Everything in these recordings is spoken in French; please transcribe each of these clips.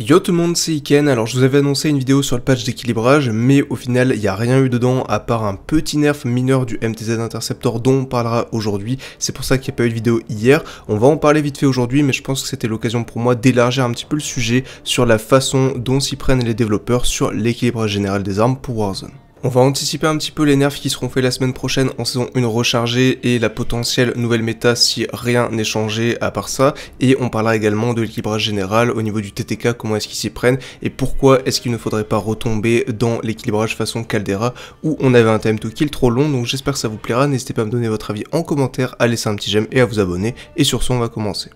Yo tout le monde, c'est Iken. Alors je vous avais annoncé une vidéo sur le patch d'équilibrage, mais au final il n'y a rien eu dedans à part un petit nerf mineur du MTZ Interceptor dont on parlera aujourd'hui. C'est pour ça qu'il n'y a pas eu de vidéo hier. On va en parler vite fait aujourd'hui, mais je pense que c'était l'occasion pour moi d'élargir un petit peu le sujet sur la façon dont s'y prennent les développeurs sur l'équilibrage général des armes pour Warzone. On va anticiper un petit peu les nerfs qui seront faits la semaine prochaine en saison 1 rechargée et la potentielle nouvelle méta si rien n'est changé à part ça. Et on parlera également de l'équilibrage général au niveau du TTK, comment est-ce qu'ils s'y prennent et pourquoi est-ce qu'il ne faudrait pas retomber dans l'équilibrage façon Caldera où on avait un time to kill trop long. Donc j'espère que ça vous plaira. N'hésitez pas à me donner votre avis en commentaire, à laisser un petit j'aime et à vous abonner. Et sur ce, on va commencer.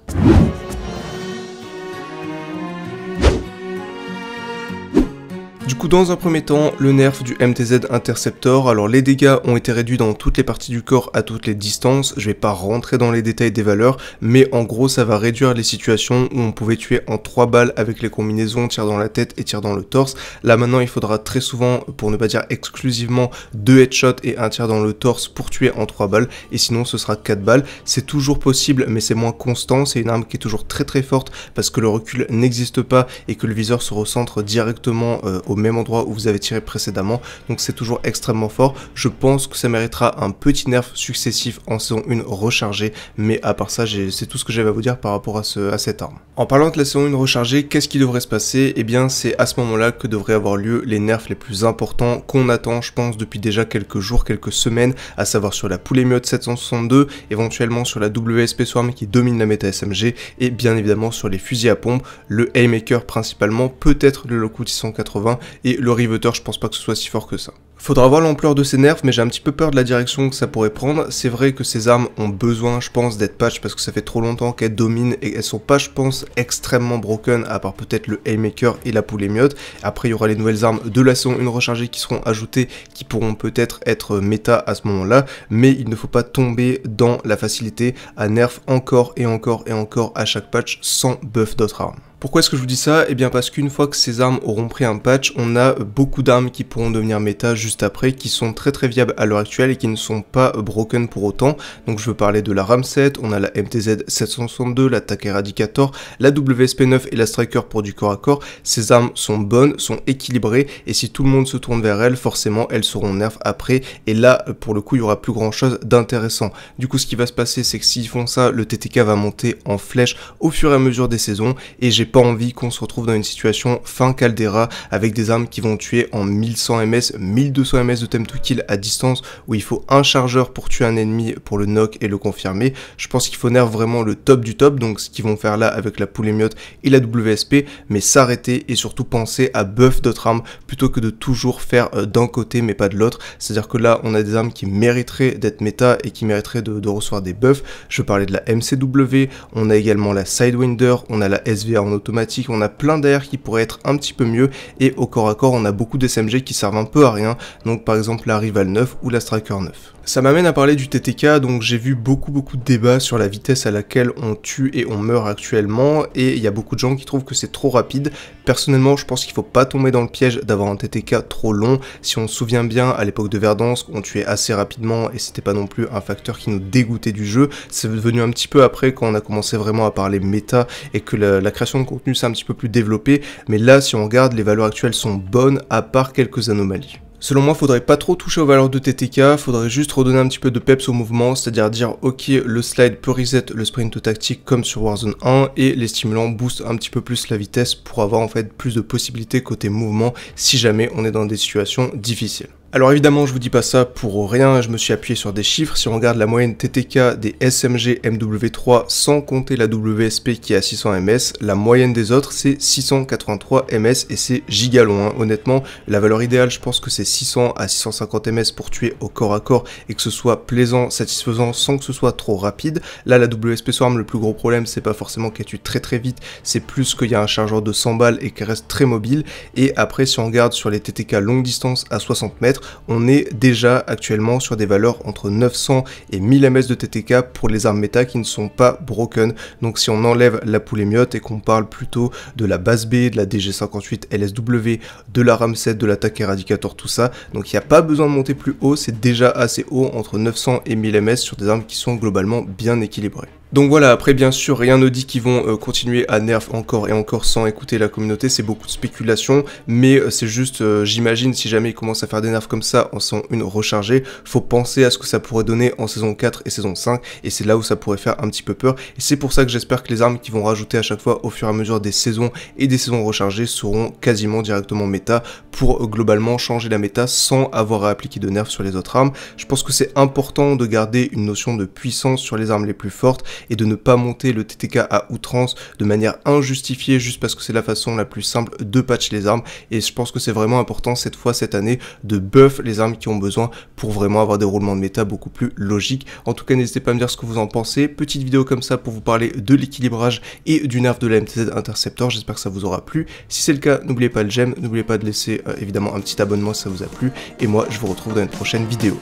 dans un premier temps le nerf du MTZ Interceptor, alors les dégâts ont été réduits dans toutes les parties du corps à toutes les distances, je vais pas rentrer dans les détails des valeurs, mais en gros ça va réduire les situations où on pouvait tuer en 3 balles avec les combinaisons tir dans la tête et tir dans le torse, là maintenant il faudra très souvent, pour ne pas dire exclusivement, 2 headshots et un tir dans le torse pour tuer en 3 balles, et sinon ce sera 4 balles, c'est toujours possible mais c'est moins constant, c'est une arme qui est toujours très très forte parce que le recul n'existe pas et que le viseur se recentre directement euh, au même endroit où vous avez tiré précédemment. Donc c'est toujours extrêmement fort. Je pense que ça méritera un petit nerf successif en saison 1 rechargée. Mais à part ça, c'est tout ce que j'avais à vous dire par rapport à, ce, à cette arme. En parlant de la saison 1 rechargée, qu'est-ce qui devrait se passer et eh bien c'est à ce moment-là que devraient avoir lieu les nerfs les plus importants qu'on attend, je pense, depuis déjà quelques jours, quelques semaines, à savoir sur la Poulet miote 762, éventuellement sur la WSP Swarm qui domine la méta SMG, et bien évidemment sur les fusils à pompe, le Haymaker principalement, peut-être le Lockwood 680, et le riveter, je pense pas que ce soit si fort que ça. Faudra voir l'ampleur de ces nerfs, mais j'ai un petit peu peur de la direction que ça pourrait prendre. C'est vrai que ces armes ont besoin, je pense, d'être patch parce que ça fait trop longtemps qu'elles dominent et elles sont pas, je pense, extrêmement broken, à part peut-être le Haymaker et la poulet Miotte. Après, il y aura les nouvelles armes de la saison 1 rechargée qui seront ajoutées, qui pourront peut-être être euh, méta à ce moment-là, mais il ne faut pas tomber dans la facilité à nerf encore et encore et encore à chaque patch sans buff d'autres armes. Pourquoi est-ce que je vous dis ça Eh bien parce qu'une fois que ces armes auront pris un patch, on a beaucoup d'armes qui pourront devenir méta juste après, qui sont très très viables à l'heure actuelle et qui ne sont pas broken pour autant. Donc je veux parler de la RAM 7, on a la MTZ 762, l'Attaque Eradicator, la WSP9 et la Striker pour du corps à corps. Ces armes sont bonnes, sont équilibrées et si tout le monde se tourne vers elles, forcément elles seront nerfs après et là pour le coup il y aura plus grand chose d'intéressant. Du coup ce qui va se passer c'est que s'ils font ça, le TTK va monter en flèche au fur et à mesure des saisons et j'ai pas envie qu'on se retrouve dans une situation fin Caldera avec des armes qui vont tuer en 1100 ms, 1200 ms de time to kill à distance où il faut un chargeur pour tuer un ennemi pour le knock et le confirmer. Je pense qu'il faut nerf vraiment le top du top, donc ce qu'ils vont faire là avec la émiote et la WSP, mais s'arrêter et surtout penser à buff d'autres armes plutôt que de toujours faire euh, d'un côté mais pas de l'autre. C'est-à-dire que là, on a des armes qui mériteraient d'être méta et qui mériteraient de, de, recevoir des buffs. Je parlais de la MCW, on a également la Sidewinder, on a la SVR en auto on a plein d'air qui pourrait être un petit peu mieux et au corps à corps on a beaucoup d'SMG qui servent un peu à rien, donc par exemple la Rival 9 ou la Striker 9. Ça m'amène à parler du TTK, donc j'ai vu beaucoup beaucoup de débats sur la vitesse à laquelle on tue et on meurt actuellement, et il y a beaucoup de gens qui trouvent que c'est trop rapide. Personnellement, je pense qu'il faut pas tomber dans le piège d'avoir un TTK trop long. Si on se souvient bien, à l'époque de Verdansk, on tuait assez rapidement et c'était pas non plus un facteur qui nous dégoûtait du jeu. C'est devenu un petit peu après quand on a commencé vraiment à parler méta et que la, la création de contenu s'est un petit peu plus développée, mais là, si on regarde, les valeurs actuelles sont bonnes à part quelques anomalies. Selon moi, faudrait pas trop toucher aux valeurs de TTK, faudrait juste redonner un petit peu de peps au mouvement, c'est-à-dire dire ok, le slide peut reset le sprint tactique comme sur Warzone 1 et les stimulants boostent un petit peu plus la vitesse pour avoir en fait plus de possibilités côté mouvement si jamais on est dans des situations difficiles. Alors évidemment, je vous dis pas ça pour rien, je me suis appuyé sur des chiffres. Si on regarde la moyenne TTK des SMG MW3 sans compter la WSP qui est à 600 ms, la moyenne des autres c'est 683 ms et c'est giga long. Hein. Honnêtement, la valeur idéale, je pense que c'est 600 à 650 ms pour tuer au corps à corps et que ce soit plaisant, satisfaisant sans que ce soit trop rapide. Là, la WSP Swarm, le plus gros problème, c'est pas forcément qu'elle tue très très vite, c'est plus qu'il y a un chargeur de 100 balles et qu'elle reste très mobile. Et après, si on regarde sur les TTK longue distance à 60 mètres, on est déjà actuellement sur des valeurs entre 900 et 1000 ms de TTK pour les armes méta qui ne sont pas broken. Donc si on enlève la poulémiote et qu'on parle plutôt de la base B, de la DG58 LSW, de la RAM 7, de l'attaque éradicator, tout ça, donc il n'y a pas besoin de monter plus haut, c'est déjà assez haut entre 900 et 1000 ms sur des armes qui sont globalement bien équilibrées. Donc voilà, après bien sûr, rien ne dit qu'ils vont euh, continuer à nerf encore et encore sans écouter la communauté, c'est beaucoup de spéculation, mais euh, c'est juste, euh, j'imagine, si jamais ils commencent à faire des nerfs comme ça en saison une rechargée, faut penser à ce que ça pourrait donner en saison 4 et saison 5, et c'est là où ça pourrait faire un petit peu peur, et c'est pour ça que j'espère que les armes qui vont rajouter à chaque fois au fur et à mesure des saisons et des saisons rechargées seront quasiment directement méta pour globalement changer la méta sans avoir à appliquer de nerfs sur les autres armes. Je pense que c'est important de garder une notion de puissance sur les armes les plus fortes, et de ne pas monter le TTK à outrance de manière injustifiée juste parce que c'est la façon la plus simple de patch les armes et je pense que c'est vraiment important cette fois cette année de buff les armes qui ont besoin pour vraiment avoir des roulements de méta beaucoup plus logiques. En tout cas n'hésitez pas à me dire ce que vous en pensez. Petite vidéo comme ça pour vous parler de l'équilibrage et du nerf de la MTZ Interceptor. J'espère que ça vous aura plu. Si c'est le cas n'oubliez pas le j'aime, n'oubliez pas de laisser euh, évidemment un petit abonnement si ça vous a plu et moi je vous retrouve dans une prochaine vidéo.